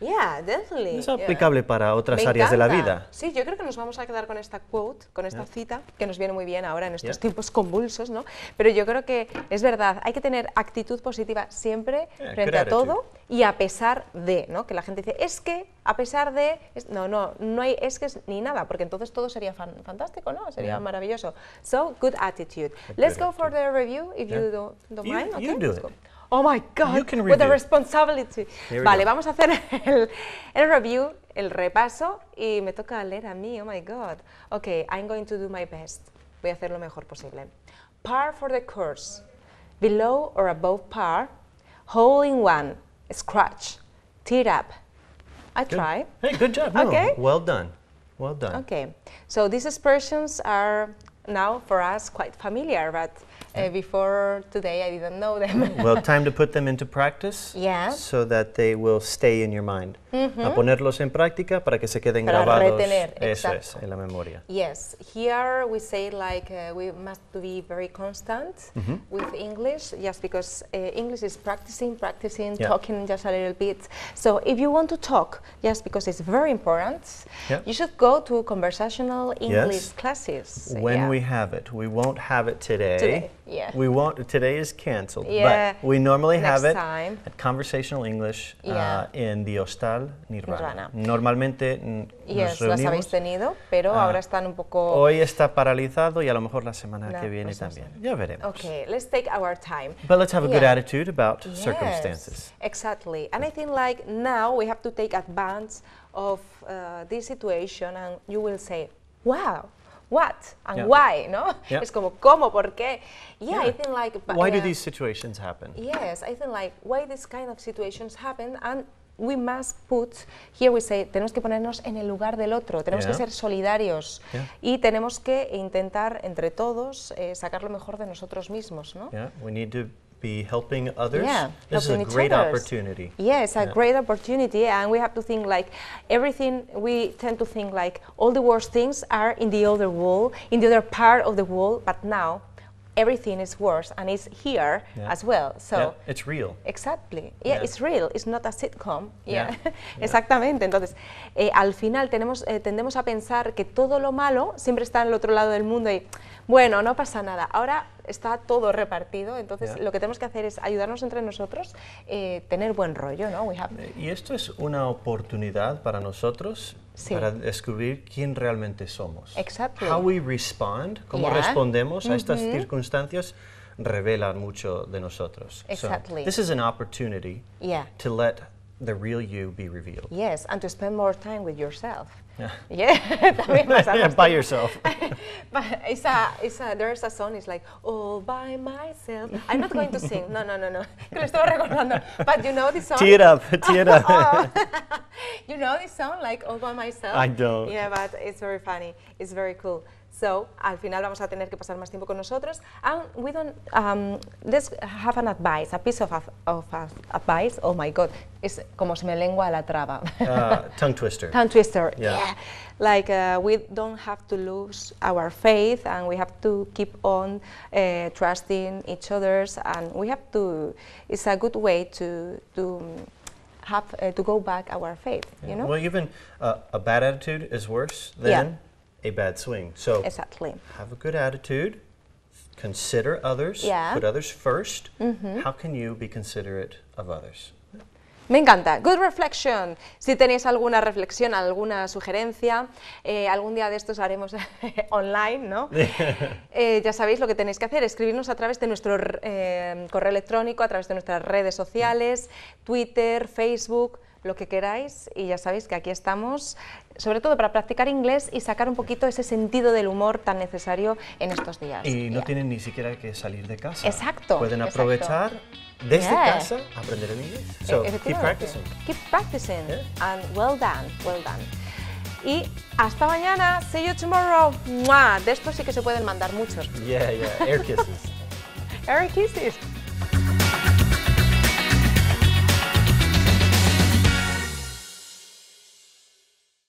Yeah, definitely. Es aplicable para otras áreas de la vida. Sí, yo creo que nos vamos a quedar con esta quote, con esta cita, que nos viene muy bien ahora en estos tiempos convulsos, ¿no? Pero yo creo que es verdad, hay que tener actitud positiva siempre eh, frente a todo y a pesar de, ¿no? Que la gente dice, es que a pesar de... no, no, no hay es que ni nada, porque entonces todo sería fantástico, ¿no? Sería maravilloso. So, good attitude. Let's go for the review, if you don't, mind. oh my God, with the responsibility. Vale, go. vamos a hacer el, el, review, el repaso, y me toca leer a mí, oh my God. Ok, I'm going to do my best. Voy a hacer lo mejor posible. Par for the course, below or above par, hole in one, scratch, tear up. I good. try. Hey, good job. No, okay. Well done. Well done. Okay. So these expressions are now for us quite familiar, but uh, before today, I didn't know them. well, time to put them into practice. Yeah. So that they will stay in your mind. a ponerlos en práctica para que se queden grabados. eso es, en la memoria. Yes, here we say like uh, we must be very constant with English, just because uh, English is practicing, practicing, talking just a little bit. So if you want to talk, just because it's very important, you should go to conversational English classes. When we have it, we won't have it today. today. We won't. Today is canceled. But we normally have it at conversational English uh, in the hostel Nirvana. Normalmente mm, yes, las habéis tenido, pero ah, ahora están un poco... Hoy está paralizado y a lo mejor la semana que viene también. Ya veremos. Okay, let's take our time. But let's have a good attitude about circumstances. Exactly. And I think like now we have to take advantage of uh, this situation and you will say, wow, what and why, no? Yeah. Es como cómo, por qué. Yeah, I think like why do these situations happen? Yes, I think like why these kind of situations happen and we must put, here we say, tenemos que ponernos en el lugar del otro, tenemos que ser solidarios y tenemos que intentar entre todos eh, sacar lo mejor de nosotros mismos, ¿no? Yeah, we need to be helping others. Yeah, this is a great opportunity. Yeah, it's a great opportunity, and we have to think like everything. We tend to think like all the worst things are in the other wall, in the other part of the wall. But now everything is worse and it's here también. as well. So it's real. Exactly. Yeah, it's real. It's not a sitcom. Yeah. Exactamente. Entonces, eh, al final tenemos, eh, tendemos a pensar que todo lo malo siempre está en el otro lado del mundo y bueno, no pasa nada. Ahora está todo repartido, entonces lo que tenemos que hacer es ayudarnos entre nosotros, eh, tener buen rollo, ¿no? We have y esto es una oportunidad para nosotros para descubrir quién realmente somos. Exactly. How we respond, cómo respondemos a estas circunstancias revela mucho de nosotros. Exactly. So, this is an opportunity yeah. to let the real you be revealed. Yes, and to spend more time with yourself. Yeah. Yeah, también pasamos. by yourself. but it's a, it's a, there's a song, it's like, all by myself. I'm not going to sing. No, no, no, no. Que lo estaba recordando. But you know this song? Tear it up, Tear it up. Oh. you know this song, like, all by myself? I don't. Yeah, but it's very funny. It's very cool. So al final vamos a tener que pasar más tiempo con nosotros. And we don't, um, let's have an advice, a piece of, of, advice. Oh my God, it's como se me lengua la traba. Uh, tongue twister. tongue twister, yeah. yeah. Like uh, we don't have to lose our faith and we have to keep on uh, trusting each others and we have to, it's a good way to, to have uh, to go back our faith, yeah. you know? Well, even uh, a bad attitude is worse than yeah a bad swing. So have a good attitude, consider others, put others first. Mm-hmm. How can you be considerate of others? Me encanta. Good reflection. Si tenéis alguna reflexión, alguna sugerencia, eh, algún día de estos haremos online, ¿no? Eh, ya sabéis lo que tenéis que hacer, escribirnos a través de nuestro eh, correo electrónico, a través de nuestras redes sociales, mm. Twitter, Facebook, lo que queráis y ya sabéis que aquí estamos, sobre todo para practicar inglés y sacar un poquito ese sentido del humor tan necesario en estos días. Y no tienen ni siquiera que salir de casa. Exacto. Pueden aprovechar desde casa aprender el inglés. So, keep practicing. Keep practicing. And well done, well done. Y hasta mañana. See you tomorrow. después sí que se pueden mandar muchos. Yeah, yeah. Air kisses. Air kisses.